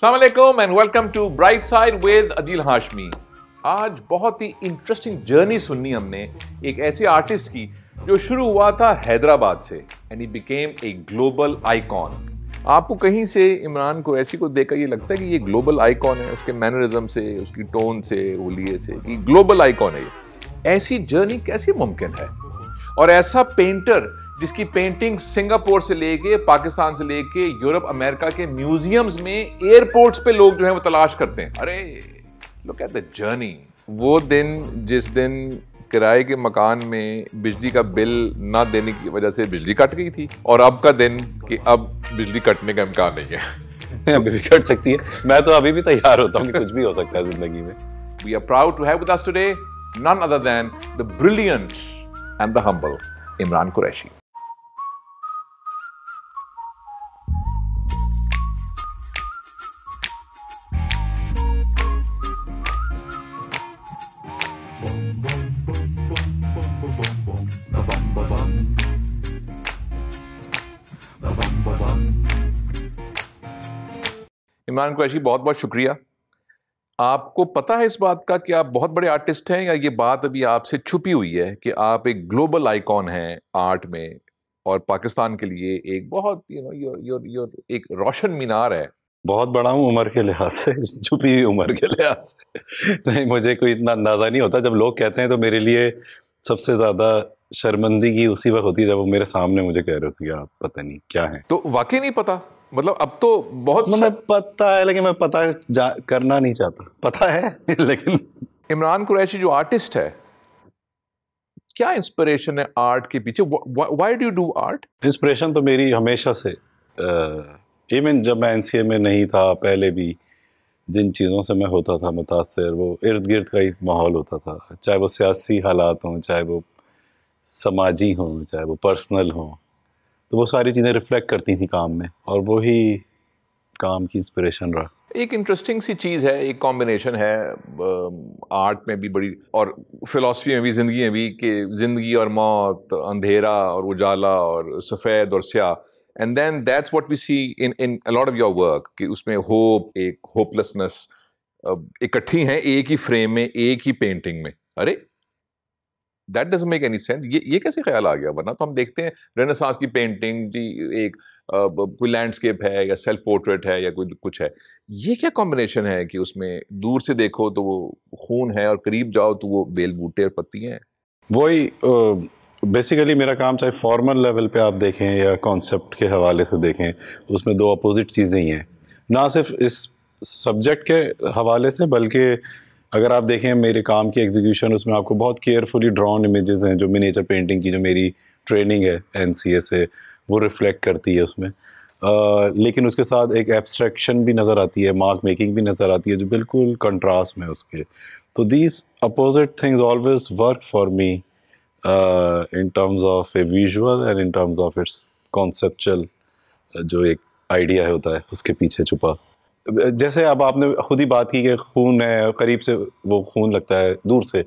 Assalamualaikum and welcome to Bright Side with Adil Hashmi. आज बहुत ही interesting journey सुननी हमने एक ऐसे आर्टिस्ट की जो शुरू हुआ था हैदराबाद से and he became a global icon आपको कहीं से इमरान ऐसी को देखकर ये लगता है कि ये ग्लोबल आइकॉन है उसके मैनरिज्म से उसकी टोन से ओलिए से कि ग्लोबल आइकॉन है ये ऐसी जर्नी कैसे मुमकिन है और ऐसा पेंटर जिसकी पेंटिंग सिंगापुर से लेके पाकिस्तान से लेके यूरोप अमेरिका के म्यूजियम्स में एयरपोर्ट्स पे लोग जो है वो तलाश करते हैं अरे लुक एट द जर्नी वो दिन जिस दिन किराए के मकान में बिजली का बिल ना देने की वजह से बिजली कट गई थी और अब का दिन कि अब बिजली कटने का इम्कान नहीं है अभी भी कट सकती है मैं तो अभी भी तैयार होता हूँ कुछ भी हो सकता है जिंदगी में we are proud to have with us today none other than the brilliant and the humble Imran Qureshi Imran Qureshi बहुत बहुत शुक्रिया आपको पता है इस बात का कि आप बहुत बड़े आर्टिस्ट हैं या ये बात अभी आपसे छुपी हुई है कि आप एक ग्लोबल आइकॉन हैं आर्ट में और पाकिस्तान के लिए एक बहुत you know your your your एक रोशन मीनार है बहुत बड़ा हूँ उम्र के लिहाज से छुपी हुई उम्र के लिहाज से नहीं मुझे कोई इतना अंदाज़ा नहीं होता जब लोग कहते हैं तो मेरे लिए सबसे ज़्यादा शर्मंदगी उसी वक्त होती है जब वो मेरे सामने मुझे कह रहे होते है आप पता नहीं क्या है तो वाकई नहीं पता मतलब अब तो बहुत मुझे मतलब पता है लेकिन मैं पता करना नहीं चाहता पता है लेकिन इमरान कुरैशी जो आर्टिस्ट है क्या इंस्पिरेशन है आर्ट के पीछे why do do art inspiration तो मेरी हमेशा से इवन जब मैं एन में नहीं था पहले भी जिन चीज़ों से मैं होता था मुतासर वो इर्द गिर्द का ही माहौल होता था चाहे वो सियासी हालात हों चाहे वो समाजी हों चाहे वो पर्सनल हों तो वो सारी चीज़ें रिफ्लेक्ट करती थी काम में और वही काम की इंस्पिरेशन रहा एक इंटरेस्टिंग सी चीज़ है एक कॉम्बिनेशन है आर्ट में भी बड़ी और फिलॉसफी में भी ज़िंदगी में भी कि ज़िंदगी और मौत अंधेरा और उजाला और सफ़ेद और स्याह and then that's what we see in in a lot of your work कि उसमें होप एक होपलेसनेस इकट्ठी हैं एक ही फ्रेम में एक ही पेंटिंग में अरे that does make any sense ये ये कैसे ख्याल आ गया वरना तो हम देखते हैं रेनासांस की पेंटिंग एक कोई लैंडस्केप है या सेल्फ पोर्ट्रेट है या कोई कुछ है ये क्या कॉम्बिनेशन है कि उसमें दूर से देखो तो वो खून है और करीब जाओ तो वो बेल बूटे और पत्ती हैं वही बेसिकली मेरा काम चाहे फॉर्मल लेवल पे आप देखें या कॉन्सेप्ट के हवाले से देखें उसमें दो अपोजिट चीज़ें ही हैं ना सिर्फ इस सब्जेक्ट के हवाले से बल्कि अगर आप देखें मेरे काम की एग्जीक्यूशन उसमें आपको बहुत केयरफुली ड्रॉन इमेजेस हैं जो मिनीचर पेंटिंग की जो मेरी ट्रेनिंग है एन सी से वो रिफ्लेक्ट करती है उसमें आ, लेकिन उसके साथ एक एब्स्ट्रैक्शन भी नज़र आती है मार्क मेकिंग भी नज़र आती है जो बिल्कुल कंट्रास्ट में उसके तो these opposite things always work for me in terms of a visual and in terms of its conceptual जो एक आइडिया होता है उसके पीछे छुपा जैसे अब आपने खुद ही बात की कि खून है करीब से वो खून लगता है दूर से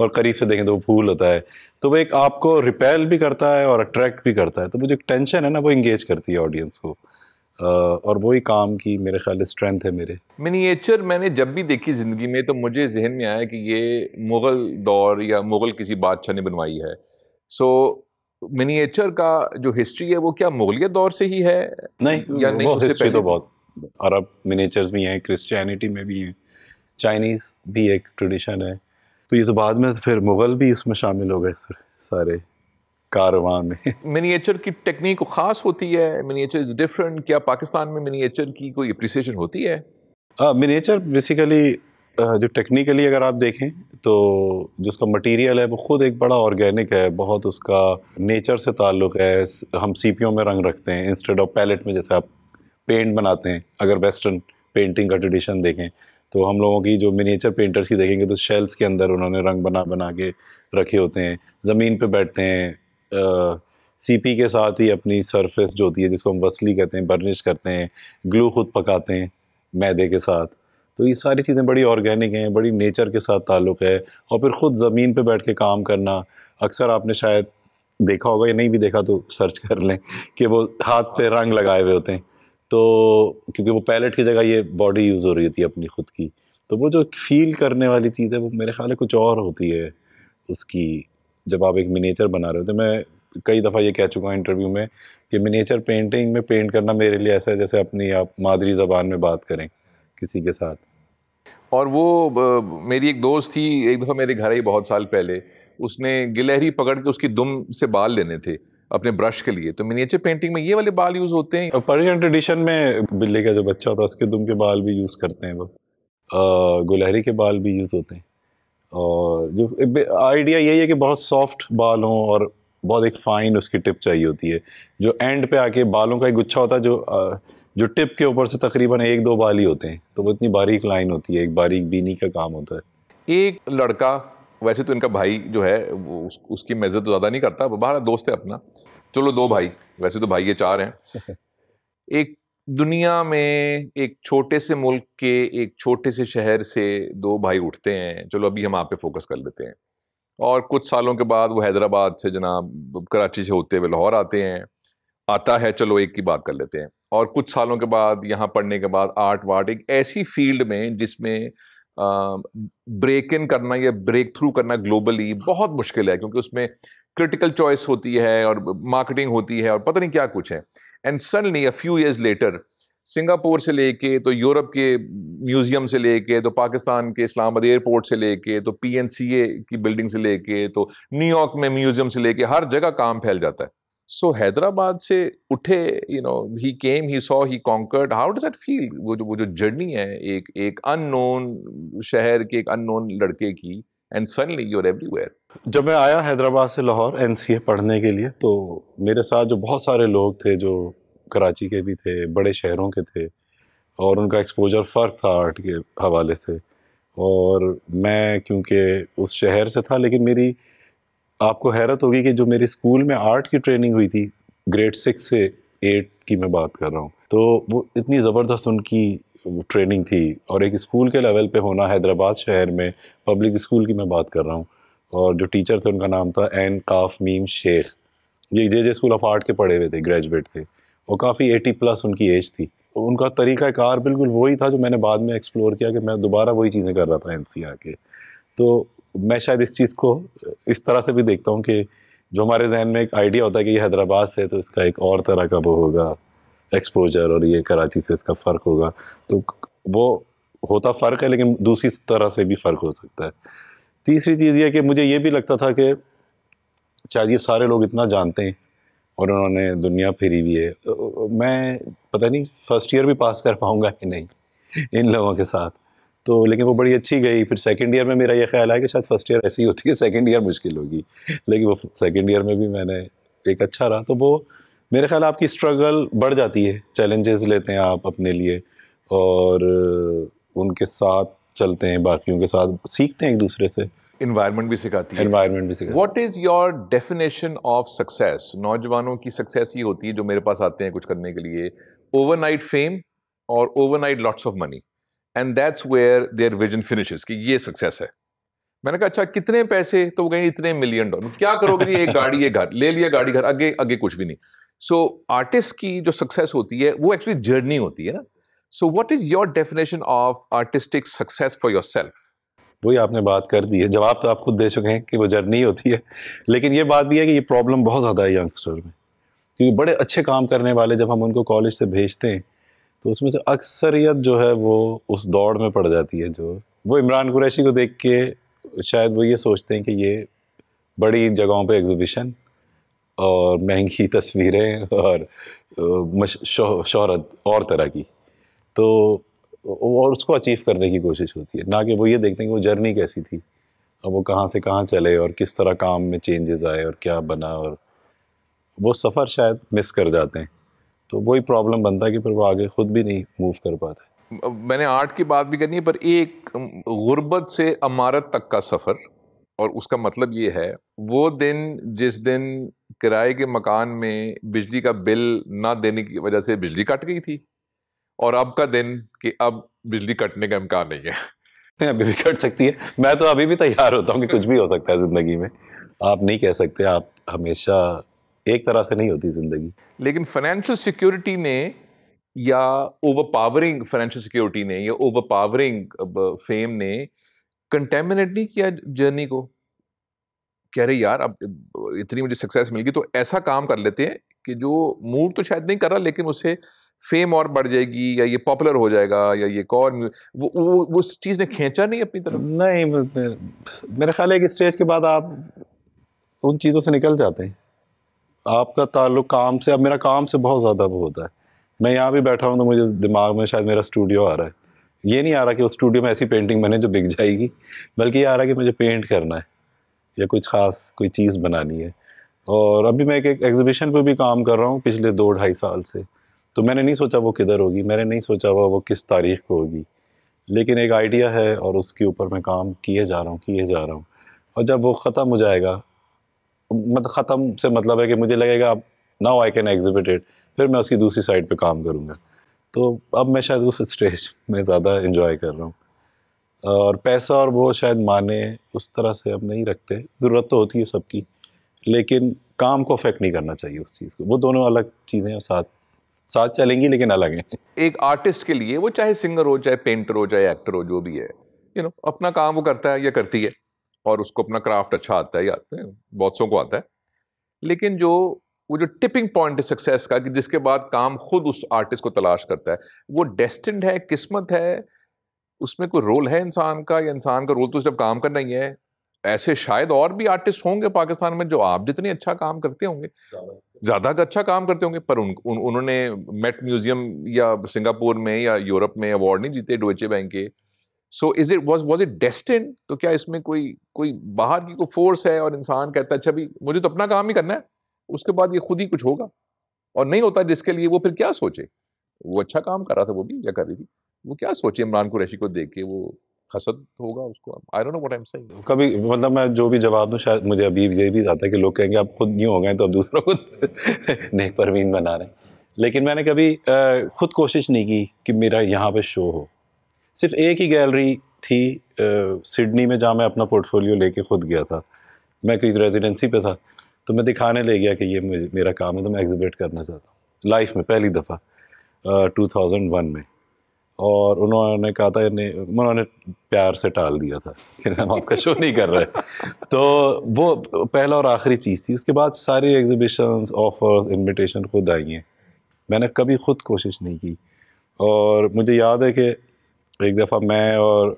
और करीब से देखें तो वो फूल होता है तो वो एक आपको रिपेल भी करता है और अट्रैक्ट भी करता है तो वो जो टेंशन है ना वो इंगेज करती है ऑडियंस को और वही काम की मेरे ख्याल स्ट्रेंथ है मेरे मिनीचर मैंने जब भी देखी ज़िंदगी में तो मुझे जहन में आया कि ये मुग़ल दौर या मुग़ल किसी बादशाह ने बनवाई है सो मिनीचर का जो हिस्ट्री है वो क्या मुगलिया दौर से ही है नहीं या नहीं वो हिस्ट्री तो बहुत अरब मिनेचर्स भी हैं क्रिश्चियनिटी में भी हैं चाइनीज़ भी एक ट्रेडिशन है तो ये तो बाद में तो फिर मुग़ल भी इसमें शामिल हो गए सर सारे कारवां में मिनीचर की टेक्निक तो ख़ास होती है मिनीचर इज़ डिफरेंट क्या पाकिस्तान में मिनीचर की कोई अप्रिसिएशन होती है मिनीचर हाँ, बेसिकली जो टेक्निकली अगर आप देखें तो जिसका मटेरियल है वो ख़ुद एक बड़ा ऑर्गेनिक है बहुत उसका नेचर से ताल्लुक़ है हम सीपियों में रंग रखते हैं इंस्टेड ऑफ पैलेट में जैसे आप पेंट बनाते हैं अगर वेस्टर्न पेंटिंग का ट्रेडिशन देखें तो हम लोगों की जो मिनिएचर पेंटर्स की देखेंगे तो शेल्स के अंदर उन्होंने रंग बना बना के रखे होते हैं ज़मीन पर बैठते हैं सी के साथ ही अपनी सरफेस जो होती है जिसको हम वसली कहते हैं बर्निश करते हैं ग्लू खुद पकाते हैं मैदे के साथ तो ये सारी चीज़ें बड़ी ऑर्गेनिक हैं बड़ी नेचर के साथ ताल्लुक़ है और फिर ख़ुद ज़मीन पे बैठ के काम करना अक्सर आपने शायद देखा होगा या नहीं भी देखा तो सर्च कर लें कि वो हाथ पे रंग लगाए हुए होते हैं तो क्योंकि वो पैलेट की जगह ये बॉडी यूज़ हो रही थी अपनी खुद की तो वो जो फील करने वाली चीज़ है वो मेरे ख्याल है कुछ और होती है उसकी जब आप एक मिनीचर बना रहे हो तो मैं कई दफ़ा ये कह चुका हूँ इंटरव्यू में कि मिनीचर पेंटिंग में पेंट करना मेरे लिए ऐसा है जैसे अपनी आप मादरी ज़बान में बात करें किसी के साथ और वो मेरी एक दोस्त थी एक दफ़ा मेरे घर आई बहुत साल पहले उसने गिलहरी पकड़ के उसकी दुम से बाल लेने थे अपने ब्रश के लिए तो मिनिएचर पेंटिंग में ये वाले बाल यूज होते हैं परिजन ट्रेडिशन में बिल्ली का जो बच्चा होता है उसके दुम के बाल भी यूज करते हैं वो गुलहरी के बाल भी यूज होते हैं और जो आइडिया यही है कि बहुत सॉफ्ट बाल हों और बहुत एक फाइन उसकी टिप चाहिए होती है जो एंड पे आके बालों का एक गुच्छा होता है जो जो टिप के ऊपर से तकरीबन एक दो बाल ही होते हैं तो वो इतनी बारीक लाइन होती है एक बारीक बीनी का काम होता है एक लड़का वैसे तो इनका भाई जो है उस, उसकी मैं तो ज़्यादा नहीं करता बाहर दोस्त है अपना चलो दो भाई वैसे तो भाई ये चार हैं एक दुनिया में एक छोटे से मुल्क के एक छोटे से शहर से दो भाई उठते हैं चलो अभी हम आप पे फोकस कर लेते हैं और कुछ सालों के बाद वो हैदराबाद से जनाब कराची से होते हुए लाहौर आते हैं आता है चलो एक की बात कर लेते हैं और कुछ सालों के बाद यहाँ पढ़ने के बाद आर्ट वार्ट एक ऐसी फील्ड में जिसमें ब्रेक इन करना या ब्रेक थ्रू करना ग्लोबली बहुत मुश्किल है क्योंकि उसमें क्रिटिकल चॉइस होती है और मार्केटिंग होती है और पता नहीं क्या कुछ है and suddenly a few years later Singapore से लेके तो यूरोप के म्यूजियम से लेके तो पाकिस्तान के इस्लामाबाद एयरपोर्ट से लेके तो पीएनसीए की बिल्डिंग से लेके तो न्यूयॉर्क में म्यूजियम से लेके हर जगह काम फैल जाता है सो हैदराबाद से उठे you know he came he saw he conquered how does that feel वो जो वो जो जर्नी है एक एक अननोन शहर के एक अननोन लड़के की एंड सडनली यूर एवरीवेयर जब मैं आया हैदराबाद से लाहौर एन पढ़ने के लिए तो मेरे साथ जो बहुत सारे लोग थे जो कराची के भी थे बड़े शहरों के थे और उनका एक्सपोजर फ़र्क था आर्ट के हवाले से और मैं क्योंकि उस शहर से था लेकिन मेरी आपको हैरत होगी कि जो मेरे स्कूल में आर्ट की ट्रेनिंग हुई थी ग्रेड सिक्स से एट की मैं बात कर रहा हूँ तो वो इतनी ज़बरदस्त उनकी ट्रेनिंग थी और एक स्कूल के लेवल पे होना हैदराबाद शहर में पब्लिक स्कूल की मैं बात कर रहा हूँ और जो टीचर थे उनका नाम था एन काफ मीम शेख ये J J school of art के पढ़े हुए थे ग्रेजुएट थे और काफ़ी एटी प्लस उनकी एज थी उनका तरीका कार बिल्कुल वही था जो मैंने बाद में एक्सप्लोर किया कि मैं दोबारा वही चीज़ें कर रहा था एन के तो मैं शायद इस चीज़ को इस तरह से भी देखता हूँ कि जो हमारे जहन में एक आइडिया होता है कि ये हैदराबाद से है तो इसका एक और तरह का वो होगा एक्सपोजर और ये कराची से इसका फ़र्क होगा तो वो होता फ़र्क है लेकिन दूसरी तरह से भी फ़र्क हो सकता है तीसरी चीज़ ये कि मुझे ये भी लगता था कि शायद ये सारे लोग इतना जानते हैं और उन्होंने दुनिया फिरी हुई है मैं पता नहीं फर्स्ट ईयर भी पास कर पाऊँगा कि नहीं इन लोगों के साथ तो लेकिन वो बड़ी अच्छी गई फिर सेकेंड ईयर में मेरा ये ख्याल आया कि शायद फर्स्ट ईयर ऐसी होती है सेकेंड ईयर मुश्किल होगी लेकिन वो सेकेंड ईयर में भी मैंने एक अच्छा रहा तो वो मेरे ख्याल आपकी स्ट्रगल बढ़ जाती है चैलेंजेस लेते हैं आप अपने लिए और उनके साथ चलते हैं बाकियों के साथ सीखते हैं एक दूसरे से इन्वायरमेंट भी सिखाती है इन्वायरमेंट भी सिखाती what is your definition of success नौजवानों की सक्सेस ये होती है जो मेरे पास आते हैं कुछ करने के लिए ओवरनाइट फेम और overnight lots of money and that's where their vision finishes कि ये सक्सेस है मैंने कहा अच्छा कितने पैसे तो वो कहें इतने मिलियन डॉलर क्या करोगे एक गाड़ी ये घर ले लिया गाड़ी घर आगे आगे कुछ भी नहीं सो so, आर्टिस्ट की जो सक्सेस होती है वो एक्चुअली जर्नी होती है ना so what is your definition of artistic success for yourself वही आपने बात कर दी है जवाब तो आप खुद दे चुके हैं कि वो जर्नी होती है लेकिन ये बात भी है कि ये प्रॉब्लम बहुत ज़्यादा है यंगस्टर में क्योंकि बड़े अच्छे काम करने वाले जब हम उनको कॉलेज से भेजते हैं तो उसमें से अक्सरियत जो है वो उस दौड़ में पड़ जाती है जो वो इमरान कुरैशी को देख के शायद वो ये सोचते हैं कि ये बड़ी जगहों पे एग्ज़िबिशन और महंगी तस्वीरें और शहरत और तरह की तो और उसको अचीव करने की कोशिश होती है ना कि वो ये देखते हैं कि वो जर्नी कैसी थी और वो कहाँ से कहाँ चले और किस तरह काम में चेंजेस आए और क्या बना और वो सफ़र शायद मिस कर जाते हैं तो वही प्रॉब्लम बनता है कि फिर वो आगे खुद भी नहीं मूव कर पाते मैंने आर्ट की बात भी करनी है पर एक गुर्बत से अमारत तक का सफ़र और उसका मतलब ये है वो दिन जिस दिन किराए के मकान में बिजली का बिल ना देने की वजह से बिजली कट गई थी और अब का दिन कि अब बिजली कटने का इम्कान नहीं है नहीं अभी भी कट सकती है मैं तो अभी भी तैयार होता हूँ कि कुछ भी हो सकता है ज़िंदगी में आप नहीं कह सकते आप हमेशा एक तरह से नहीं होती ज़िंदगी लेकिन फाइनेंशियल सिक्योरिटी ने या ओवरपावरिंग फाइनेंशियल सिक्योरिटी ने या ओवरपावरिंग फेम uh, ने कंटेमिनेट नहीं किया जर्नी को कह रहे यार अब इतनी मुझे सक्सेस मिल गई तो ऐसा काम कर लेते हैं कि जो मूड तो शायद नहीं कर रहा लेकिन उससे फेम और बढ़ जाएगी या ये पॉपुलर हो जाएगा या ये और वो वो वो उस चीज़ ने खींचा नहीं अपनी तरफ नहीं मेरे ख्याल है कि स्टेज के बाद आप उन चीज़ों से निकल जाते हैं आपका ताल्लुक काम से अब मेरा काम से बहुत ज़्यादा वो होता है मैं यहाँ भी बैठा हूँ तो मुझे दिमाग में शायद मेरा स्टूडियो आ रहा है ये नहीं आ रहा कि उस स्टूडियो में ऐसी पेंटिंग बने जो बिक जाएगी बल्कि ये आ रहा है कि मुझे पेंट करना है या कुछ ख़ास कोई चीज़ बनानी है और अभी मैं एक एग्जीबिशन पर भी काम कर रहा हूँ पिछले दो ढाई साल से तो मैंने नहीं सोचा वो किधर होगी मैंने नहीं सोचा हुआ वो किस तारीख को होगी लेकिन एक आइडिया है और उसके ऊपर मैं काम किए जा रहा हूँ किए जा रहा हूँ और जब वो ख़त्म हो जाएगा मतलब ख़त्म से मतलब है कि मुझे लगेगा अब now I can exhibit it फिर मैं उसकी दूसरी साइड पे काम करूँगा तो अब मैं शायद उस स्टेज में ज़्यादा इन्जॉय कर रहा हूँ और पैसा और वो शायद माने उस तरह से अब नहीं रखते ज़रूरत तो होती है सबकी लेकिन काम को अफेक्ट नहीं करना चाहिए उस चीज़ को वो दोनों अलग चीज़ें हैं साथ साथ चलेंगी लेकिन अलग हैं एक आर्टिस्ट के लिए वो चाहे सिंगर हो चाहे पेंटर हो चाहे एक्टर हो जो भी है यू you नो know, अपना काम वो करता है या करती है और उसको अपना क्राफ्ट अच्छा आता है या बहुत सौ को आता है लेकिन जो वो जो टिपिंग पॉइंट है सक्सेस का कि जिसके बाद काम खुद उस आर्टिस्ट को तलाश करता है वो डेस्टिंड है किस्मत है उसमें कोई रोल है इंसान का या इंसान का रोल तो सिर्फ काम करना ही है ऐसे शायद और भी आर्टिस्ट होंगे पाकिस्तान में जो आप जितने अच्छा काम करते होंगे ज़्यादा का अच्छा काम करते होंगे पर उन, उन उन्होंने मेट म्यूज़ियम या सिंगापुर में या यूरोप में अवार्ड नहीं जीते डोचे बैंक के so is it was was it destined तो क्या इसमें कोई कोई बाहर की कोई फोर्स है और इंसान कहता है अच्छा भी मुझे तो अपना काम ही करना है उसके बाद ये खुद ही कुछ होगा और नहीं होता जिसके लिए वो फिर क्या सोचे वो अच्छा काम कर रहा था वो भी या कर रही थी वो क्या सोचे इमरान कुरैशी को देख के वो हसद होगा उसको I don't know what I am saying कभी मतलब मैं जो भी जवाब दूं शायद मुझे अभी ये भी आता है कि लोग कहेंगे आप खुद नहीं हो गए तो अब दूसरों को नेक परवीन बना रहे हैं लेकिन मैंने कभी खुद कोशिश नहीं की कि मेरा यहाँ पे शो हो सिर्फ एक ही गैलरी थी सिडनी में जहाँ मैं अपना पोर्टफोलियो लेके खुद गया था मैं किसी रेजिडेंसी पे था तो मैं दिखाने ले गया कि ये मेरा काम है तो मैं एग्जिबिट करना चाहता हूँ लाइफ में पहली दफ़ा टू थाउजेंड वन में और उन्होंने कहा था उन्होंने प्यार से टाल दिया था कि हम आपका शो नहीं कर रहे तो वो पहला और आखिरी चीज़ थी उसके बाद सारी एग्जिबिशंस ऑफर्स इनविटेशन खुद आई हैं मैंने कभी खुद कोशिश नहीं की और मुझे याद है कि एक दफ़ा मैं और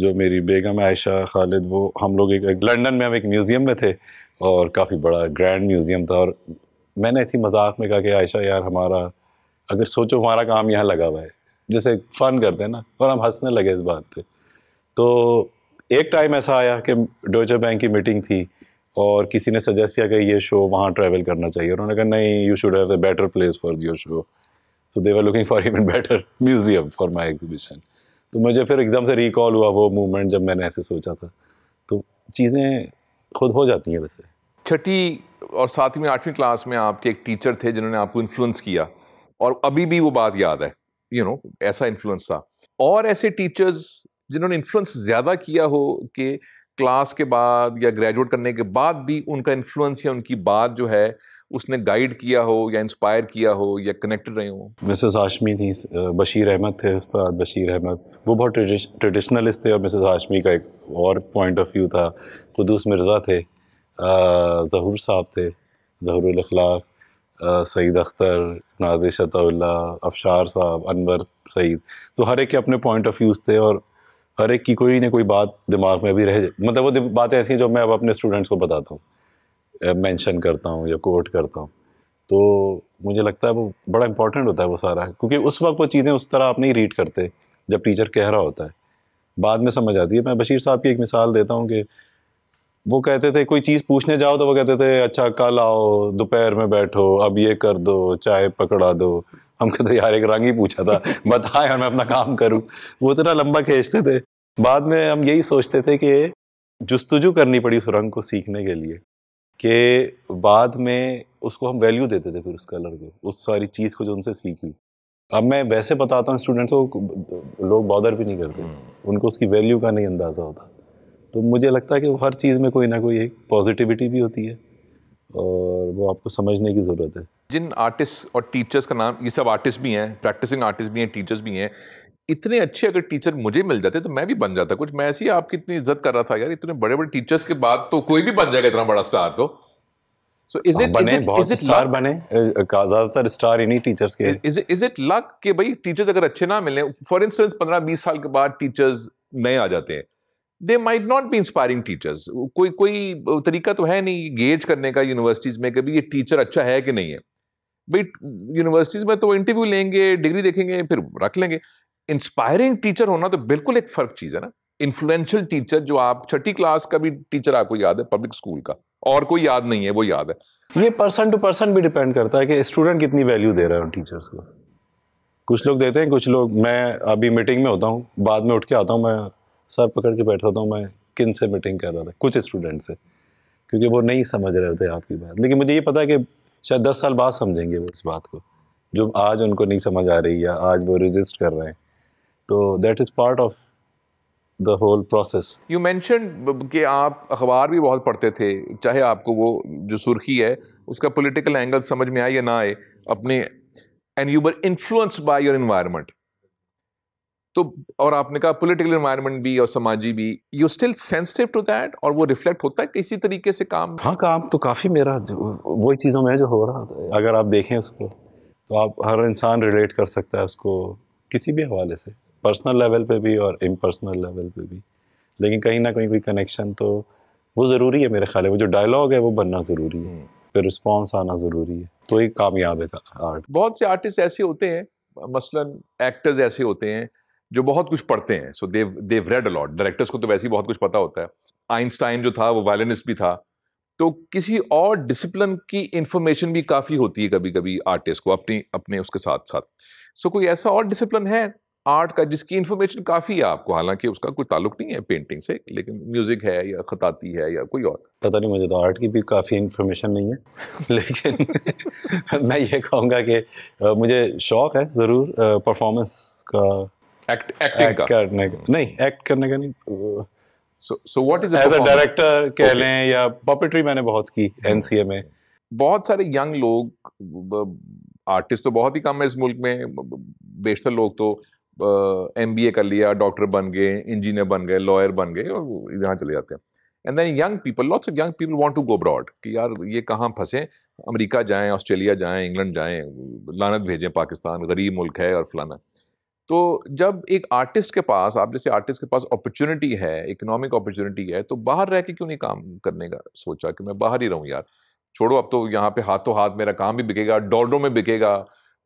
जो मेरी बेगम आयशा खालिद वो हम लोग एक, एक लंदन में हम एक म्यूज़ियम में थे और काफ़ी बड़ा ग्रैंड म्यूज़ियम था और मैंने ऐसी मजाक में कहा कि आयशा यार हमारा अगर सोचो हमारा काम यहाँ लगा हुआ है जैसे फ़न करते हैं ना और हम हंसने लगे इस बात पे तो एक टाइम ऐसा आया कि डोचे बैंक की मीटिंग थी और किसी ने सजेस्ट किया कि ये शो वहाँ ट्रैवल करना चाहिए उन्होंने कहा नहीं you should have a better place for your show so they were looking for even better museum for my exhibition तो मुझे फिर एकदम से रिकॉल हुआ वो मूवमेंट जब मैंने ऐसे सोचा था तो चीज़ें खुद हो जाती हैं वैसे छठी और सातवीं आठवीं क्लास में आपके एक टीचर थे जिन्होंने आपको इन्फ्लुएंस किया और अभी भी वो बात याद है यू you नो know, ऐसा इन्फ्लुएंस था और ऐसे टीचर्स जिन्होंने इन्फ्लुएंस ज़्यादा किया हो कि क्लास के बाद या ग्रेजुएट करने के बाद भी उनका इन्फ्लुएंस या उनकी बात जो है उसने गाइड किया हो या इंस्पायर किया हो या कनेक्टेड रहे हो मिसेस हाशमी थी बशीर अहमद थे उस्ताद बशीर अहमद वो बहुत ट्रेडिशनलिस्ट थे और मिसेस हाशमी का एक और पॉइंट ऑफ व्यू था खुदूस मिर्ज़ा थे जहूर साहब थे जहूर अखलाक सईद अख्तर नाज शताउल्ला अफशार साहब अनवर सईद तो हर एक के अपने पॉइंट ऑफ व्यूज़ थे और हर एक की कोई ना कोई बात दिमाग में भी रह मतलब वो बातें ऐसी हैं जो मैं अब अपने स्टूडेंट्स को बताता हूँ मेंशन करता हूँ या कोट करता हूँ तो मुझे लगता है वो बड़ा इंपॉर्टेंट होता है वो सारा क्योंकि उस वक्त वो चीज़ें उस तरह आप नहीं रीड करते जब टीचर कह रहा होता है बाद में समझ आती है मैं बशीर साहब की एक मिसाल देता हूँ कि वो कहते थे कोई चीज़ पूछने जाओ तो वो कहते थे अच्छा कल आओ दोपहर में बैठो अब ये कर दो चाय पकड़ा दो हम कहते यार एक रंग ही पूछा था बताए और मैं अपना काम करूँ वो इतना लंबा खींचते थे बाद में हम यही सोचते थे कि जस्तुजू करनी पड़ी उस रंग को सीखने के लिए के बाद में उसको हम वैल्यू देते थे फिर उस कलर को उस सारी चीज़ को जो उनसे सीखी अब मैं वैसे बताता हूँ स्टूडेंट्स को लोग बॉदर भी नहीं करते हम्म। उनको उसकी वैल्यू का नहीं अंदाज़ा होता तो मुझे लगता है कि हर चीज़ में कोई ना कोई एक पॉजिटिविटी भी होती है और वो आपको समझने की ज़रूरत है जिन आर्टिस्ट और टीचर्स का नाम ये सब आर्टिस्ट भी हैं प्रैक्टिसिंग आर्टिस्ट भी हैं टीचर्स भी हैं इतने अच्छे अगर टीचर मुझे मिल जाते तो मैं भी बन जाता कुछ मैं ऐसी आपकी इतनी इज्जत कर रहा था यार इतने बड़े बड़े टीचर्स के बाद तो कोई भी बन जाएगा इतना बड़ा स्टार तो सो इज इट बने बहुत स्टार बने ज्यादातर स्टार इन्हीं टीचर्स के इज इज इट लक कि भाई टीचर्स अगर अच्छे ना मिले फॉर इंस्टेंस पंद्रह बीस साल के बाद टीचर्स नए आ जाते हैं they might not be inspiring teachers कोई कोई तरीका तो है नहीं गेज करने का यूनिवर्सिटीज में कभी ये टीचर अच्छा है कि नहीं है भाई यूनिवर्सिटीज में तो इंटरव्यू लेंगे डिग्री देखेंगे फिर रख लेंगे इंस्पायरिंग टीचर होना तो बिल्कुल एक फर्क चीज है ना इन्फ्लुएंशियल टीचर जो आप छठी क्लास का भी टीचर आपको याद है पब्लिक स्कूल का और कोई याद नहीं है वो याद है ये पर्सन टू पर्सन भी डिपेंड करता है कि स्टूडेंट कितनी वैल्यू दे रहा है टीचर्स को कुछ लोग देते हैं कुछ लोग मैं अभी मीटिंग में होता हूँ बाद में उठ के आता हूँ मैं सर पकड़ के बैठता हूँ मैं किन से मीटिंग कर रहा था कुछ स्टूडेंट से क्योंकि वो नहीं समझ रहे थे आपकी बात लेकिन मुझे ये पता है कि शायद दस साल बाद समझेंगे वो इस बात को जो आज उनको नहीं समझ आ रही या आज वो रिजिस्ट कर रहे हैं तो that is part of the whole process you mention कि आप अखबार भी बहुत पढ़ते थे चाहे आपको वो जो सुर्खी है उसका पोलिटिकल एंगल समझ में आए या ना आए अपने and you were influenced by your environment तो और आपने कहा पोलिटिकल इन्वायरमेंट भी और समाजी भी you still sensitive to that और वो रिफ्लेक्ट होता है किसी तरीके से काम हाँ काम तो काफ़ी मेरा वही चीज़ों में जो हो रहा था अगर आप देखें उसको तो आप हर इंसान रिलेट कर सकता है उसको किसी भी हवाले से पर्सनल लेवल पे भी और इम्पर्सनल लेवल पे भी लेकिन कहीं ना कहीं कोई कनेक्शन तो वो ज़रूरी है मेरे ख्याल वो जो डायलॉग है वो बनना ज़रूरी है हम्म। फिर रिस्पॉन्स आना ज़रूरी है तो ही कामयाब है आर्ट बहुत से आर्टिस्ट ऐसे होते हैं मसलन एक्टर्स ऐसे होते हैं जो बहुत कुछ पढ़ते हैं so they've they've read a lot directors को तो वैसे ही बहुत कुछ पता होता है आइंस्टाइन जो था वो वायलिनिस्ट भी था तो किसी और डिसिप्लिन की इंफॉर्मेशन भी काफ़ी होती है कभी कभी आर्टिस्ट को अपनी अपने उसके साथ साथ सो so, कोई ऐसा और डिसिप्लिन है आर्ट का जिसकी इन्फॉर्मेशन काफ़ी है आपको हालांकि उसका कोई ताल्लुक नहीं है पेंटिंग से लेकिन म्यूज़िक है या खताती है या कोई और पता नहीं मुझे तो आर्ट की भी काफ़ी इन्फॉर्मेशन नहीं है लेकिन मैं ये कहूँगा कि मुझे शौक़ है ज़रूर परफॉर्मेंस का एक्ट एक्टिंग का करने का नहीं एक्ट करने का नहीं so so what is as a director कह लें या पपेट्री मैंने बहुत की एनसीए में बहुत सारे यंग लोग आर्टिस्ट तो बहुत ही कम है इस मुल्क में बेशतर लोग तो एम बी ए कर लिया डॉक्टर बन गए इंजीनियर बन गए लॉयर बन गए और यहाँ चले जाते हैं and then young people lots of young people want to go abroad कि यार ये कहाँ फंसे अमरीका जाएँ ऑस्ट्रेलिया जाएं इंग्लैंड जाएँ लानत भेजें पाकिस्तान गरीब मुल्क है और फलाना तो जब एक आर्टिस्ट के पास आप जैसे आर्टिस्ट के पास अपॉर्चुनिटी है इकोनॉमिक अपॉर्चुनिटी है तो बाहर रह के क्यों नहीं काम करने का सोचा कि मैं बाहर ही रहूँ यार छोड़ो अब तो यहाँ पे हाथों हाथ मेरा काम भी बिकेगा डॉलरों में बिकेगा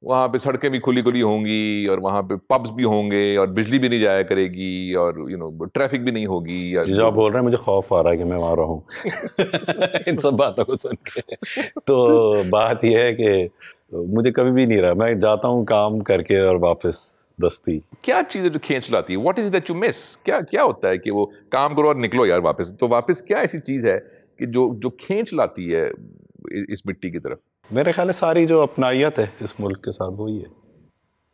वहाँ पे सड़कें भी खुली खुली होंगी और वहाँ पे पब्स भी होंगे और बिजली भी नहीं जाया करेगी और यू नो ट्रैफिक भी नहीं होगी जो आप बोल रहे हैं मुझे खौफ आ रहा है कि मैं वहाँ रहूँ इन सब बातों को सुन के तो बात यह है कि मुझे कभी भी नहीं रहा मैं जाता हूँ काम करके और वापस दस्ती क्या चीज़ें जो खींच लाती है what is that you miss क्या क्या होता है कि वो काम करो और निकलो यार वापस तो वापस क्या ऐसी चीज़ है कि जो जो खींच लाती है इस मिट्टी की तरफ मेरे ख्याल सारी जो अपनाइत है इस मुल्क के साथ वो ये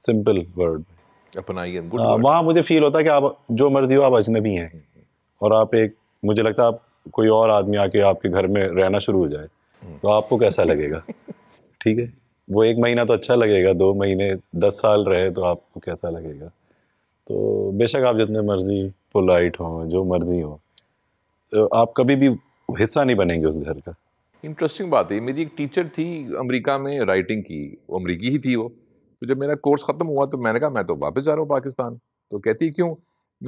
सिंपल वर्ड में अपनाइत गुड वहाँ मुझे फील होता है कि आप जो मर्जी हो आप अजनबी हैं हम्म, हम्म। और आप एक मुझे लगता है आप कोई और आदमी आके आपके घर में रहना शुरू हो जाए हम्म। तो आपको कैसा लगेगा ठीक है वो एक महीना तो अच्छा लगेगा दो महीने दस साल रहे तो आपको कैसा लगेगा तो बेशक आप जितने मर्जी पोलाइट हों जो मर्जी हो तो आप कभी भी हिस्सा नहीं बनेंगे उस घर का इंटरेस्टिंग बात है मेरी एक टीचर थी अमेरिका में राइटिंग की वो अमरीकी ही थी वो तो जब मेरा कोर्स ख़त्म हुआ तो मैंने कहा मैं तो वापस जा रहा हूँ पाकिस्तान तो कहती क्यों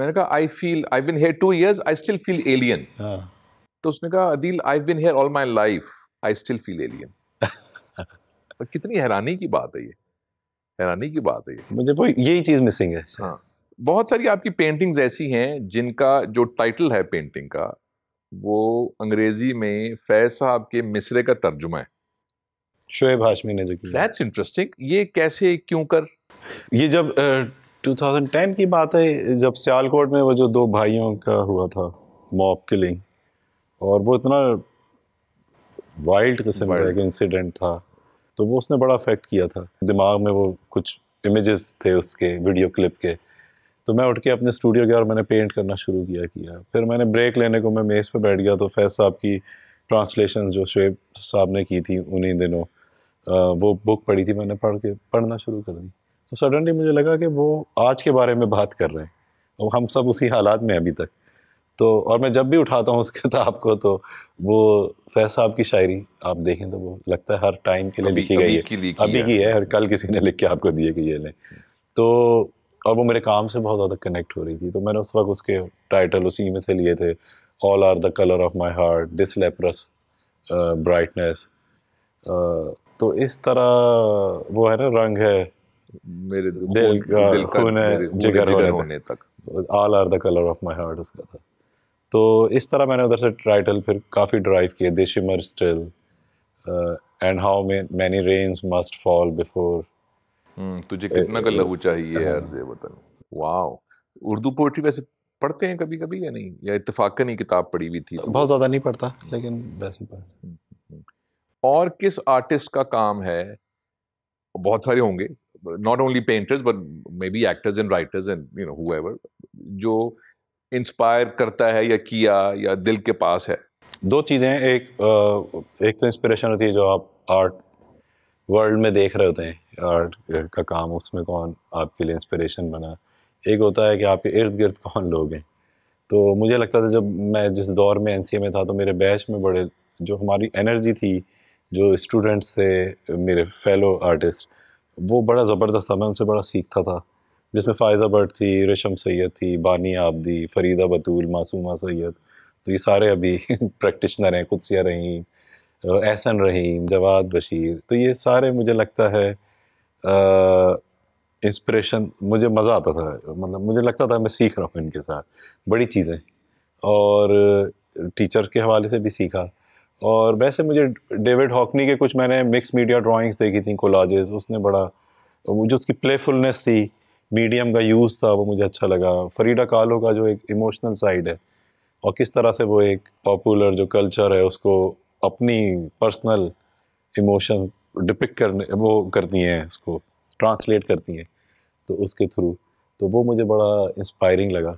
मैंने कहा I feel I been here two years I still feel alien तो उसने कहा Adeel I been here all my life I still feel alien कितनी हैरानी की बात है ये हैरानी की बात है ये मुझे वो यही चीज़ मिसिंग है हाँ बहुत सारी आपकी पेंटिंग्स ऐसी हैं जिनका जो टाइटल है पेंटिंग का वो अंग्रेजी में फैज साहब के मिसरे का तर्जुमा है शोएब हाशमी ने जो दैट्स इंटरेस्टिंग ये कैसे क्यों कर ये जब uh, 2010 की बात है जब सियालकोट में वो जो दो भाइयों का हुआ था मॉब किलिंग और वो इतना वाइल्ड किस्म का एक इंसिडेंट था तो वो उसने बड़ा अफेक्ट किया था दिमाग में वो कुछ इमेजेस थे उसके वीडियो क्लिप के तो मैं उठ के अपने स्टूडियो गया और मैंने पेंट करना शुरू किया किया फिर मैंने ब्रेक लेने को मैं मेज़ पे बैठ गया तो फैज साहब की ट्रांसलेशन जो शुएब साहब ने की थी उन्हीं दिनों वो बुक पढ़ी थी मैंने पढ़ के पढ़ना शुरू कर दी तो सडनली मुझे लगा कि वो आज के बारे में बात कर रहे हैं और हम सब उसी हालात में अभी तक तो और मैं जब भी उठाता हूँ उस किताब को तो वो फैज साहब की शायरी आप देखें तो वो लगता है हर टाइम के लिए लिखी गई है अभी की है हर कल किसी ने लिख के आपको दिए कि ये लें तो और वो मेरे काम से बहुत ज़्यादा कनेक्ट हो रही थी तो मैंने उस वक्त उसके टाइटल उसी में से लिए थे all are the colour of my heart this leprous brightness तो इस तरह वो है ना रंग है मेरे दिल, का खून है जिगर होने, तक all are the colour of my heart उसका था तो इस तरह मैंने उधर से टाइटल फिर काफ़ी ड्राइव किए दिशिमर still and how many rains must fall before hmm, तुझे कितना का लहू चाहिए अर्जे वतन वाह उर्दू पोइट्री वैसे पढ़ते हैं कभी कभी या नहीं या इतफाक नहीं किताब पढ़ी हुई थी बहुत ज़्यादा नहीं पढ़ता हम्म। लेकिन वैसे हम्म, और किस आर्टिस्ट का काम है बहुत सारे होंगे not only painters but maybe actors and writers and you know whoever जो इंस्पायर करता है या किया या दिल के पास है दो चीज़ें एक एक तो इंस्पिरेशन होती है जो आप आर्ट वर्ल्ड में देख रहे होते हैं आर्ट का काम उसमें कौन आपके लिए इंस्पिरेशन बना एक होता है कि आपके इर्द गिर्द कौन लोग हैं तो मुझे लगता था जब मैं जिस दौर में एन में था तो मेरे बैच में बड़े जो हमारी एनर्जी थी जो स्टूडेंट्स थे मेरे फेलो आर्टिस्ट वो बड़ा ज़बरदस्त था मैं उनसे बड़ा सीखता था जिसमें फ़ायज़ा भट्ट थी रेशम सैयद थी बानी आबदी फरीदा बतूल मासूमा सैयद तो ये सारे अभी प्रैक्टिशनर हैं कुदसिया रहीम एहसन रहीम जवाद बशीर तो ये सारे मुझे लगता है इंस्पिरेशन मुझे मज़ा आता था मतलब मुझे लगता था मैं सीख रहा हूँ इनके साथ बड़ी चीज़ें और टीचर के हवाले से भी सीखा और वैसे मुझे डेविड हॉकनी के कुछ मैंने मिक्स मीडिया ड्राइंग्स देखी थी कोलाजेस उसने बड़ा मुझे जो उसकी प्लेफुलनेस थी मीडियम का यूज़ था वो मुझे अच्छा लगा फरीडा कालो का जो एक इमोशनल साइड है और किस तरह से वो एक पॉपुलर जो कल्चर है उसको अपनी पर्सनल इमोशन डिपिक करने वो करती हैं इसको ट्रांसलेट करती हैं तो उसके थ्रू तो वो मुझे बड़ा इंस्पायरिंग लगा आ,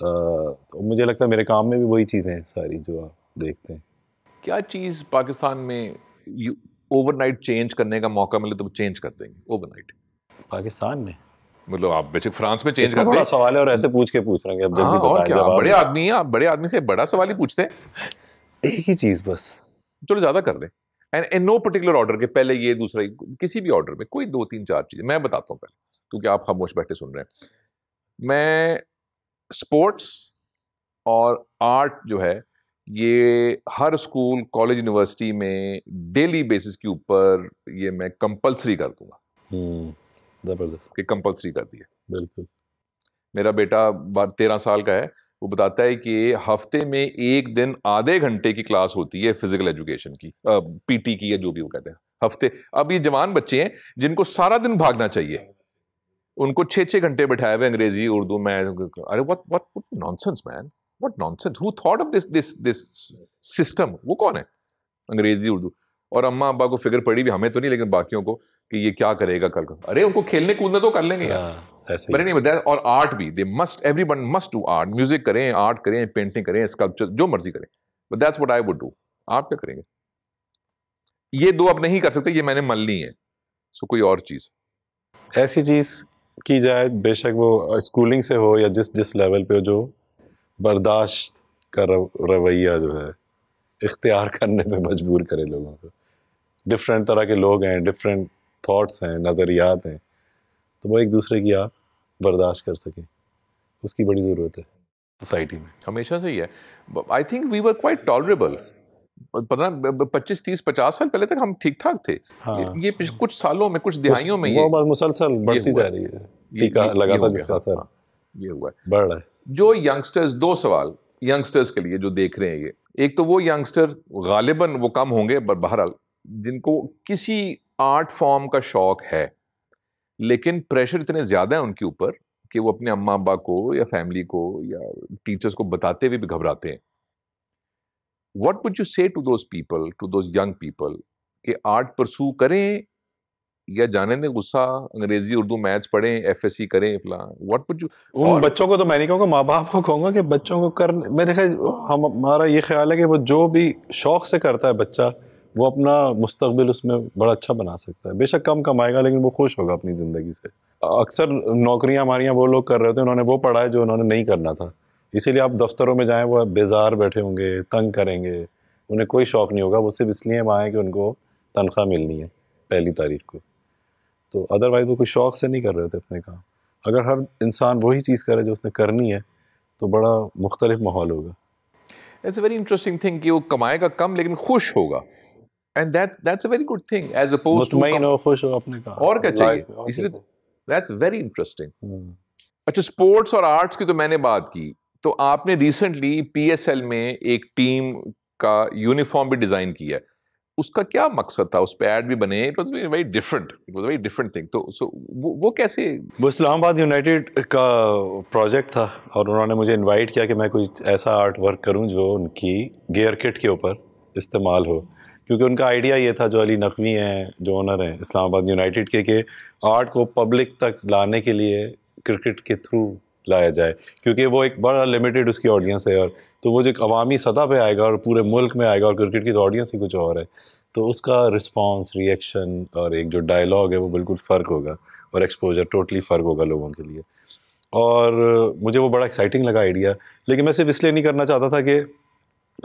तो मुझे लगता है मेरे काम में भी वही चीज़ें हैं सारी जो आप देखते हैं क्या चीज़ पाकिस्तान में ओवरनाइट चेंज करने का मौका मिले तो चेंज कर देंगे ओवरनाइट पाकिस्तान में मतलब आप बेचक फ्रांस में चेंज कर बड़ा सवाल है और ऐसे पूछ के पूछ रहे हैं अब हाँ, और क्या बड़े आदमी हैं आप बड़े आदमी से बड़ा सवाल ही पूछते हैं एक ही चीज़ बस चलो ज़्यादा कर दें and in no particular order के पहले ये दूसरा किसी भी ऑर्डर में कोई दो तीन चार चीज़ें मैं बताता हूँ पहले क्योंकि आप खामोश बैठे सुन रहे हैं मैं स्पोर्ट्स और आर्ट जो है ये हर स्कूल कॉलेज यूनिवर्सिटी में डेली बेसिस के ऊपर ये मैं कंपलसरी कर दूंगा हम्म, जबरदस्त कि कंपलसरी कर दिया बिल्कुल मेरा बेटा तेरह साल का है वो बताता है कि हफ्ते में एक दिन आधे घंटे की क्लास होती है फिजिकल एजुकेशन की पीटी की या जो भी वो कहते हैं हफ्ते अब ये जवान बच्चे हैं जिनको सारा दिन भागना चाहिए उनको छः छः घंटे बिठाए हुए अंग्रेजी उर्दू मैथ अरे what what non nonsense man non nonsense who thought of this this this system वो कौन है अंग्रेजी उर्दू और अम्मा अब्बा को फिक्र पड़ी भी हमें तो नहीं लेकिन बाकियों को कि ये क्या करेगा कल कर अरे उनको खेलने कूदने तो कर लेंगे यार मैंने हाँ, नहीं बताया और आर्ट भी they must everyone must do art music करें आर्ट करें पेंटिंग करें स्कल्पचर जो मर्जी करें but that's what I would do आप क्या करेंगे ये दो अब नहीं कर सकते ये मैंने मन ली है सो कोई और चीज ऐसी चीज की जाए बेशक वो स्कूलिंग से हो या जिस जिस लेवल पे जो बर्दाश्त का रवैया जो है इख्तियार करने पे मजबूर करे लोगों को डिफरेंट तरह के लोग हैं डिफरेंट थाट्स हैं नज़रियात हैं तो वो एक दूसरे की आप बर्दाश्त कर सकें उसकी बड़ी ज़रूरत है सोसाइटी में हमेशा से ही है I think we were quite tolerable पंद्रह पच्चीस तीस पचास साल पहले तक हम ठीक ठाक थे हाँ। ये, ये कुछ सालों में कुछ दिहाइयों में ये वो मुसलसल बढ़ती जा रही है टीका लगा था जिसका असर हाँ, ये हुआ है बढ़ रहा है जो यंगस्टर्स दो सवाल यंगस्टर्स के लिए जो देख रहे हैं ये एक तो वो यंगस्टर गालिबन वो कम होंगे बहरहाल जिनको किसी आर्ट फॉर्म का शौक है लेकिन प्रेशर इतने ज़्यादा है उनके ऊपर कि वो अपने अम्मा अब्बा को या फैमिली को या टीचर्स को बताते हुए भी घबराते हैं what would you say to those people to those young people कि आर्ट परसू करें या जाने दें गुस्सा अंग्रेजी उर्दू मैथ्स पढ़ें एफ एस सी करें फला वट वुड यू उन और... बच्चों को तो मैं नहीं कहूँगा माँ बाप को कहूँगा कि बच्चों को कर मेरे ख्याल हमारा ये ख्याल है कि वो जो भी शौक से करता है बच्चा वो अपना मुस्तबिल उसमें बड़ा अच्छा बना सकता है बेशक कम कमाएगा लेकिन वो खुश होगा अपनी ज़िंदगी से अक्सर नौकरियाँ हमारे वो लोग कर रहे थे उन्होंने वो पढ़ा है जो उन्होंने नहीं करना था इसीलिए आप दफ्तरों में जाएँ वो बेजार बैठे होंगे तंग करेंगे उन्हें कोई शौक़ नहीं होगा वो सिर्फ इसलिए हम आए कि उनको तनख्वाह मिलनी है पहली तारीख को तो अदरवाइज़ वो कोई शौक़ से नहीं कर रहे थे अपने काम अगर हर इंसान वही चीज़ करे जो उसने करनी है तो बड़ा मुख्तलिफ माहौल होगा इट्स वेरी इंटरेस्टिंग थिंग कि वो कमाएगा कम लेकिन खुश होगा and that that's a very good thing as opposed to मुतमईन हो खुश हो अपने का और क्या चाहिए इसलिए दैट्स वेरी इंटरेस्टिंग अच्छा स्पोर्ट्स और आर्ट्स की तो मैंने बात की तो आपने रिसेंटली पीएसएल में एक टीम का यूनिफॉर्म भी डिजाइन किया उसका क्या मकसद था उस पे एड भी बने it was very different it was very different thing तो सो वो वो कैसे वो इस्लामाबाद यूनाइटेड का प्रोजेक्ट था और उन्होंने मुझे इनवाइट किया कि मैं कुछ ऐसा आर्ट वर्क करूं जो उनकी गेयर किट के ऊपर इस्तेमाल हो क्योंकि उनका आइडिया ये था जो अली नकवी हैं जो ओनर हैं इस्लामाबाद यूनाइटेड के कि आर्ट को पब्लिक तक लाने के लिए क्रिकेट के थ्रू लाया जाए क्योंकि वो एक बड़ा लिमिटेड उसकी ऑडियंस है और तो वो जो एक अवामी सतह पे आएगा और पूरे मुल्क में आएगा और क्रिकेट की तो ऑडियंस ही कुछ और है तो उसका रिस्पॉन्स रिएक्शन और एक जो डायलॉग है वो बिल्कुल फ़र्क होगा और एक्सपोजर टोटली फ़र्क होगा लोगों के लिए और मुझे वो बड़ा एक्साइटिंग लगा आइडिया लेकिन मैं सिर्फ इसलिए नहीं करना चाहता था कि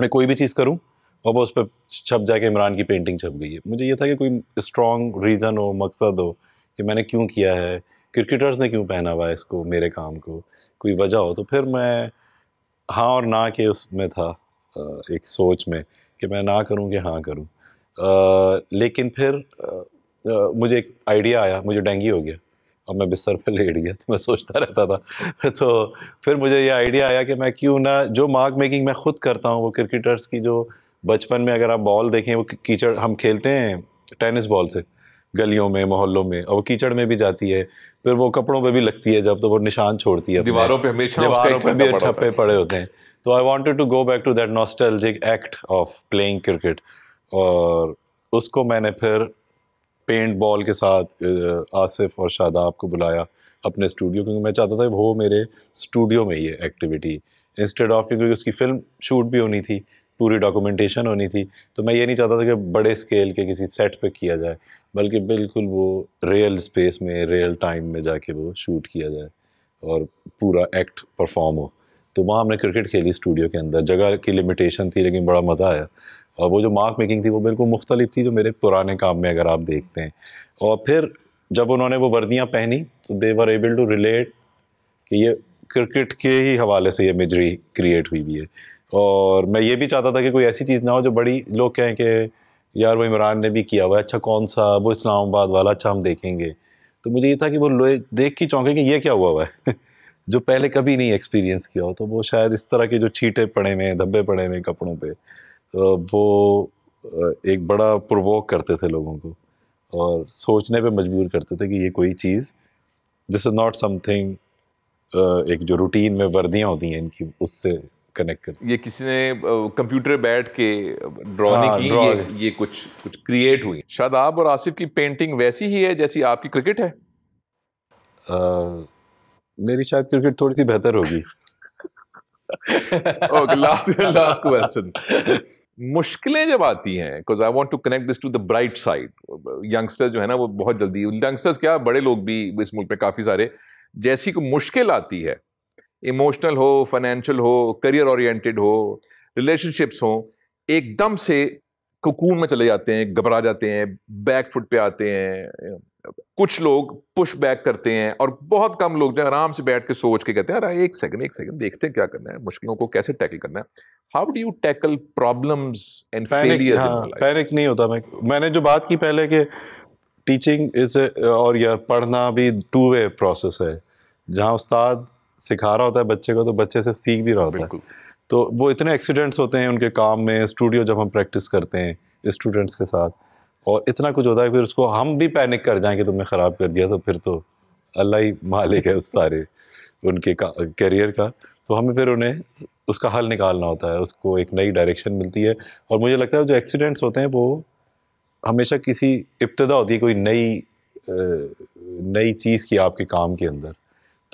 मैं कोई भी चीज़ करूँ और वो उस पर छप जाके इमरान की पेंटिंग छप गई है मुझे ये था कि कोई स्ट्रॉन्ग रीज़न हो मकसद हो कि मैंने क्यों किया है क्रिकेटर्स ने क्यों पहना हुआ है इसको मेरे काम को कोई वजह हो तो फिर मैं हाँ और ना के उसमें था एक सोच में कि मैं ना करूँ कि हाँ करूँ लेकिन फिर आ, मुझे एक आइडिया आया मुझे डेंगी हो गया और मैं बिस्तर पर लेट गया तो मैं सोचता रहता था तो फिर मुझे ये आइडिया आया कि मैं क्यों ना जो मार्क मेकिंग मैं खुद करता हूँ वो क्रिकेटर्स की जो बचपन में अगर आप बॉल देखें वो कीचड़ हम खेलते हैं टेनिस बॉल से गलियों में मोहल्लों में और वो कीचड़ में भी जाती है फिर वो कपड़ों पे भी लगती है जब तो वो निशान छोड़ती है दीवारों पे हमेशा दीवारों पे भी ठप्पे पड़े होते हैं तो I wanted to go back to that nostalgic act of playing cricket और उसको मैंने फिर पेंट बॉल के साथ आसिफ और शादाब को बुलाया अपने स्टूडियो क्योंकि मैं चाहता था वो मेरे स्टूडियो में ही है एक्टिविटी इंस्टेड ऑफ क्योंकि उसकी फिल्म शूट भी होनी थी पूरी डॉक्यूमेंटेशन होनी थी तो मैं ये नहीं चाहता था कि बड़े स्केल के किसी सेट पे किया जाए बल्कि बिल्कुल वो रियल स्पेस में रियल टाइम में जाके वो शूट किया जाए और पूरा एक्ट परफॉर्म हो तो वहाँ हमने क्रिकेट खेली स्टूडियो के अंदर जगह की लिमिटेशन थी लेकिन बड़ा मज़ा आया और वो जो मार्क मेकिंग थी वो बिल्कुल मुख्तलिफ थी जो मेरे पुराने काम में अगर आप देखते हैं और फिर जब उन्होंने वो वर्दियाँ पहनी तो they were able to relate कि ये क्रिकेट के ही हवाले से ये इमेजरी क्रिएट हुई हुई है और मैं ये भी चाहता था कि कोई ऐसी चीज़ ना हो जो बड़ी लोग कहें कि यार वो इमरान ने भी किया हुआ है अच्छा कौन सा वो इस्लामाबाद वाला अच्छा हम देखेंगे तो मुझे ये था कि वो देख के चौंके कि ये क्या हुआ हुआ है जो पहले कभी नहीं एक्सपीरियंस किया हो तो वो शायद इस तरह के जो छीटे पड़े हुए हैं धब्बे पड़े हुए हैं कपड़ों पर तो वो एक बड़ा प्रवोक करते थे लोगों को और सोचने पे मजबूर करते थे कि ये कोई चीज़ दिस इज़ नॉट समथिंग एक जो रूटीन में वर्दियाँ होती हैं इनकी उससे कनेक्ट कर ये किसी ने कंप्यूटर बैठ के ड्रॉइंग हाँ, की ये, ये कुछ कुछ क्रिएट हुई शादाब और आसिफ की पेंटिंग वैसी ही है जैसी आपकी क्रिकेट है आ, मेरी शायद क्रिकेट थोड़ी सी बेहतर होगी लास्ट लास्ट क्वेश्चन मुश्किलें जब आती हैं because I want to connect this to the bright side youngster जो है ना वो बहुत जल्दी यंगस्टर्स क्या बड़े लोग भी इस मुल्क में काफ़ी सारे जैसी को मुश्किल आती है इमोशनल हो फाइनेंशियल हो करियर ओरिएंटेड हो रिलेशनशिप्स हो एकदम से कुकून में चले जाते हैं घबरा जाते हैं बैक फुट पे आते हैं कुछ लोग पुश बैक करते हैं और बहुत कम लोग जो आराम से बैठ के सोच के कहते हैं अरे एक सेकंड एक सेकंड देखते हैं क्या करना है मुश्किलों को कैसे टैकल करना है how do you tackle problems and panic नहीं होता मैं मैंने जो बात की पहले कि टीचिंग इज और यह पढ़ना भी टू वे प्रोसेस है जहाँ उस्ताद सिखा रहा होता है बच्चे को तो बच्चे से सीख भी रहा होता है तो वो इतने एक्सीडेंट्स होते हैं उनके काम में स्टूडियो जब हम प्रैक्टिस करते हैं स्टूडेंट्स के साथ और इतना कुछ होता है फिर उसको हम भी पैनिक कर जाएं कि तुमने ख़राब कर दिया तो फिर तो अल्लाह ही मालिक है उस सारे उनके करियर का तो हमें फिर उन्हें उसका हल निकालना होता है उसको एक नई डायरेक्शन मिलती है और मुझे लगता है जो एक्सीडेंट्स होते हैं वो हमेशा किसी इब्तदा होती है कोई नई नई चीज़ की आपके काम के अंदर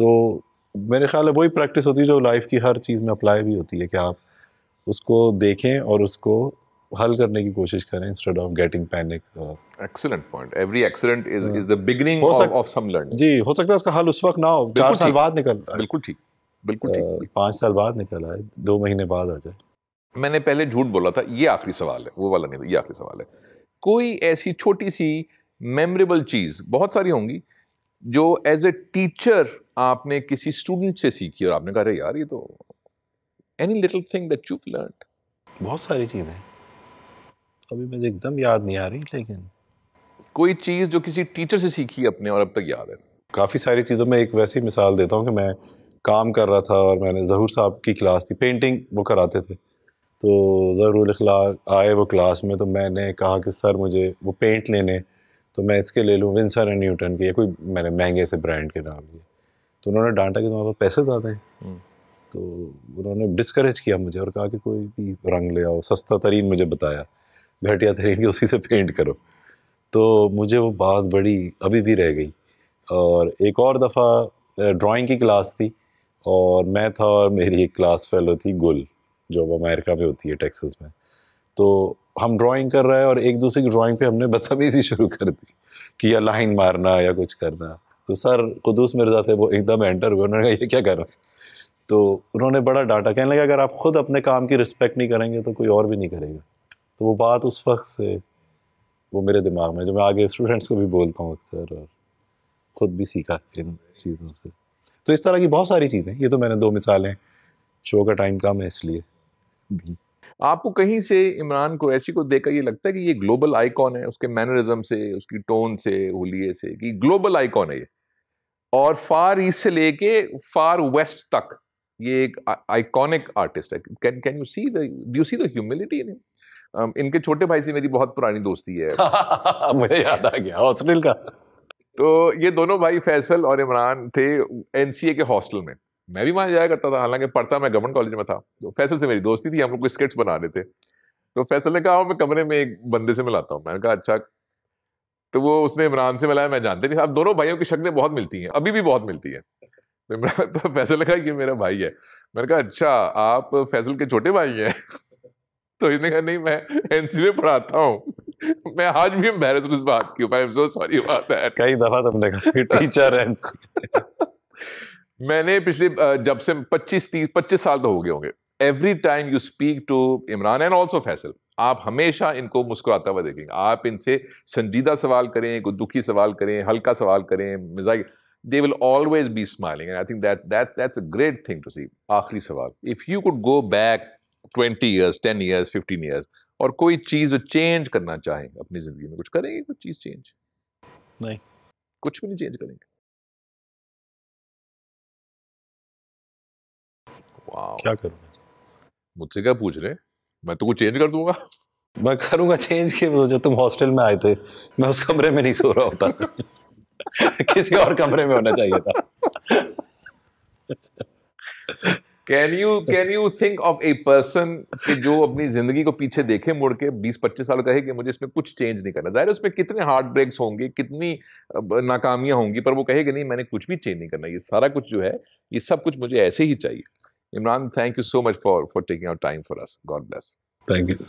तो मेरे ख्याल है वही प्रैक्टिस होती है जो लाइफ की हर चीज़ में अप्लाई भी होती है कि आप उसको देखें और उसको हल करने की कोशिश करें instead of getting panic excellent point every accident is is the beginning of some learning जी हो सकता है उसका हल उस वक्त ना हो चार साल बाद निकल बिल्कुल ठीक बिल्कुल ठीक पाँच साल बाद निकल आए दो महीने बाद आ जाए मैंने पहले झूठ बोला था ये आखिरी सवाल है वो वाला नहीं था ये आखिरी सवाल है कोई ऐसी छोटी सी मेमोरेबल चीज़ बहुत सारी होंगी जो एज ए टीचर आपने किसी स्टूडेंट से सीखी और आपने कहा रहे यार ये तो any little thing that you learn बहुत सारी चीज़ें अभी मुझे एकदम याद नहीं आ रही लेकिन कोई चीज़ जो किसी टीचर से सीखी अपने और अब तक याद है काफ़ी सारी चीज़ों में एक वैसी मिसाल देता हूँ कि मैं काम कर रहा था और मैंने जहूर साहब की क्लास थी पेंटिंग वो कराते थे तो ज़रूर आए वो क्लास में तो मैंने कहा कि सर मुझे वो पेंट लेने तो मैं इसके ले लूँ विंसर एंड न्यूटन के या कोई मैंने महंगे से ब्रांड के नाम लिए तो उन्होंने डांटा कि तुम्हारे पास पैसे ज़्यादा हैं हम्म। तो उन्होंने डिस्करेज किया मुझे और कहा कि कोई भी रंग ले आओ सस्ता तरीन मुझे बताया घटिया तरीन की उसी से पेंट करो तो मुझे वो बात बड़ी अभी भी रह गई और एक और दफ़ा ड्राइंग की क्लास थी और मैं था और मेरी एक क्लास फेलो थी गुल जो अब अमेरिका में होती है टेक्सास में तो हम ड्राइंग कर रहे हैं और एक दूसरे की ड्राइंग पे हमने बदतमीजी शुरू कर दी कि या लाइन मारना या कुछ करना तो सर खुदूस मिर्जा थे वो एकदम एंटर हुए उन्होंने कहा ये क्या कर रहे हैं तो उन्होंने बड़ा डाटा कहने लगा अगर आप खुद अपने काम की रिस्पेक्ट नहीं करेंगे तो कोई और भी नहीं करेगा तो वो बात उस वक्त से वो मेरे दिमाग में जो मैं आगे स्टूडेंट्स को भी बोलता हूँ अक्सर और ख़ुद भी सीखा इन चीज़ों से तो इस तरह की बहुत सारी चीज़ें ये तो मैंने दो मिसालें शो का टाइम कम है इसलिए दी आपको कहीं से इमरान कुरैशी को देखकर ये लगता है कि ये ग्लोबल आइकॉन है उसके मैनरिज्म से उसकी टोन से होलिए से कि ग्लोबल आइकॉन है ये और फार ईस्ट से लेके फार वेस्ट तक ये एक आइकॉनिक आर्टिस्ट है can can you see do see the humility इन इनके छोटे भाई से मेरी बहुत पुरानी दोस्ती है मुझे याद आ गया हॉस्टल का तो ये दोनों भाई फैसल और इमरान थे एनसीए के हॉस्टल में मैं भी वहाँ जाया करता था हालांकि पढ़ता मैं गवर्नमेंट कॉलेज में था तो फैसल से मेरी दोस्ती थी हम लोग स्केट्स बना रहे थे तो फैसल ने कहा मैं कमरे में एक बंदे से मिलाता हूँ मैंने कहा अच्छा तो वो उसने इमरान से मिलाया मैं जानते नहीं अब दोनों भाइयों की शक्लें बहुत मिलती हैं अभी भी बहुत मिलती है तो इमरान तो फैसल कहा कि मेरा भाई है मैंने कहा अच्छा आप फैसल के छोटे भाई हैं तो इसने कहा नहीं मैं एनसी में पढ़ाता हूँ मैं आज भी एम्बेरस बात की I am so sorry about that कई दफा तुमने कहा टीचर एंड मैंने पिछले जब से 25 तीस पच्चीस साल तो हो गए होंगे every time you speak to Imran and also Faisal आप हमेशा इनको मुस्कुराता हुआ देखेंगे आप इनसे संजीदा सवाल करें कोई दुखी सवाल करें हल्का सवाल करें मिजाइल they will always be smiling and I think that that that's a great thing to see आखिरी सवाल if you could go back twenty years ten years fifteen years और कोई चीज़ चेंज करना चाहें अपनी ज़िंदगी में कुछ करेंगे कुछ चीज़ चेंज नहीं कुछ भी नहीं चेंज करेंगे क्या करूंगा मुझसे क्या पूछ रहे मैं तो कुछ चेंज कर दूंगा मैं करूंगा चेंज के जो तुम हॉस्टल में आए थे मैं उस कमरे में नहीं सो रहा होता किसी और कमरे में होना चाहिए था can you can you think of a person जो अपनी जिंदगी को पीछे देखे मुड़ के बीस पच्चीस साल कहे कि मुझे इसमें कुछ चेंज नहीं करना जाहिर उसमें कितने हार्ट ब्रेक्स होंगे कितनी नाकामियां होंगी पर वो कहे कि नहीं मैंने कुछ भी चेंज नहीं करना ये सारा कुछ जो है ये सब कुछ मुझे ऐसे ही चाहिए Imran, thank you so much for, for taking our time for us. God bless. Thank you.